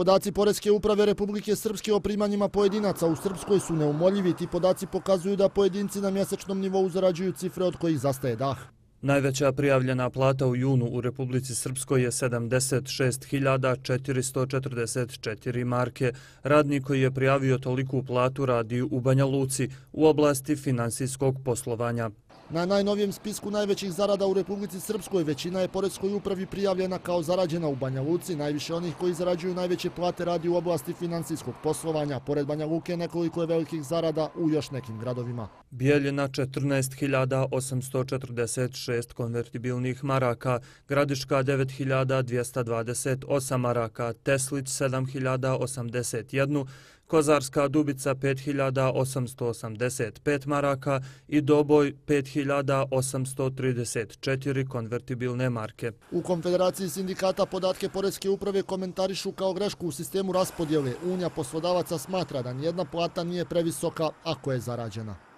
Podaci Poreske uprave Republike Srpske o primanjima pojedinaca u Srpskoj su neumoljivi. Ti podaci pokazuju da pojedinci na mjesečnom nivou zarađuju cifre od kojih zastaje dah. Najveća prijavljena plata u junu u Republici Srpskoj je 76.444 marke. Radnik koji je prijavio toliku platu radi u Banja Luci u oblasti finansijskog poslovanja. Na najnovijem spisku najvećih zarada u Republici Srpskoj većina je Poredskoj upravi prijavljena kao zarađena u Banja Luci. Najviše onih koji zarađuju najveće plate radi u oblasti finansijskog poslovanja. Pored Banja Luke nekoliko je velikih zarada u još nekim gradovima. Bijeljena 14.846 konvertibilnih maraka, Gradiška 9.228 maraka, Teslić 7.081 Kozarska dubica 5885 maraka i doboj 5834 konvertibilne marke. U Konfederaciji sindikata podatke Poredske uprave komentarišu kao grešku u sistemu raspodjele. Unija poslodavaca smatra da nijedna plata nije previsoka ako je zarađena.